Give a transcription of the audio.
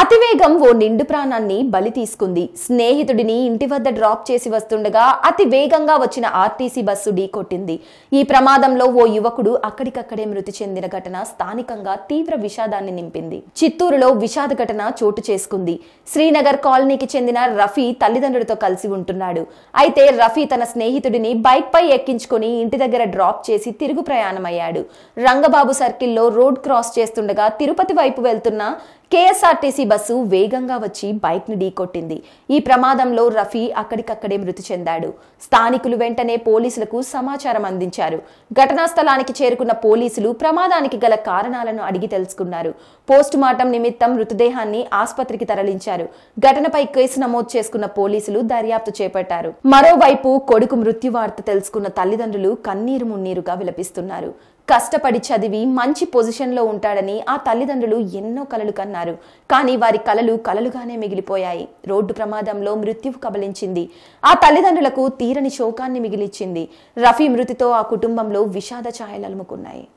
అతివేగం ఓ నిండు ప్రాణాన్ని బలి తీసుకుంది స్నేహితుడిని ఇంటి వద్ద డ్రాప్ చేసి వస్తుండగా అతి వేగంగా వచ్చిన ఆర్టీసీ బస్సు ఢీకొట్టింది ఈ ప్రమాదంలో ఓ యువకుడు అక్కడికక్కడే మృతి చెందిన ఘటన స్థానికంగా తీవ్ర విషాదాన్ని నింపింది చిత్తూరులో విషాద ఘటన చోటు చేసుకుంది శ్రీనగర్ కాలనీకి చెందిన రఫీ తల్లిదండ్రులతో కలిసి ఉంటున్నాడు అయితే రఫీ తన స్నేహితుడిని బైక్ పై ఎక్కించుకుని ఇంటి దగ్గర డ్రాప్ చేసి తిరుగు ప్రయాణమయ్యాడు రంగబాబు సర్కిల్లో రోడ్ క్రాస్ చేస్తుండగా తిరుపతి వైపు వెళ్తున్న కేఎస్ఆర్టీసీ బస్సు వేగంగా వచ్చి బైక్ను ఢీకొట్టింది ఈ ప్రమాదంలో రఫీ అక్కడికక్కడే మృతి చెందాడు స్థానికులు వెంటనే పోలీసులకు సమాచారం అందించారు ఘటనా స్థలానికి చేరుకున్న పోలీసులు ప్రమాదానికి గల కారణాలను అడిగి తెలుసుకున్నారు మార్టం నిమిత్తం మృతదేహాన్ని ఆసుపత్రికి తరలించారు ఘటనపై కేసు నమోదు చేసుకున్న పోలీసులు దర్యాప్తు చేపట్టారు మరోవైపు కొడుకు మృత్యు వార్త తెలుసుకున్న తల్లిదండ్రులు కన్నీరు మున్నీరుగా విలపిస్తున్నారు కష్టపడి చదివి మంచి పొజిషన్లో ఉంటాడని ఆ తల్లిదండ్రులు ఎన్నో కలలు కన్నారు కానీ వారి కలలు కలలుగానే మిగిలిపోయాయి రోడ్డు ప్రమాదంలో మృత్యువు కబలించింది ఆ తల్లిదండ్రులకు తీరని శోకాన్ని మిగిలిచ్చింది రఫీ మృతితో ఆ కుటుంబంలో విషాద ఛాయలు అలుముకున్నాయి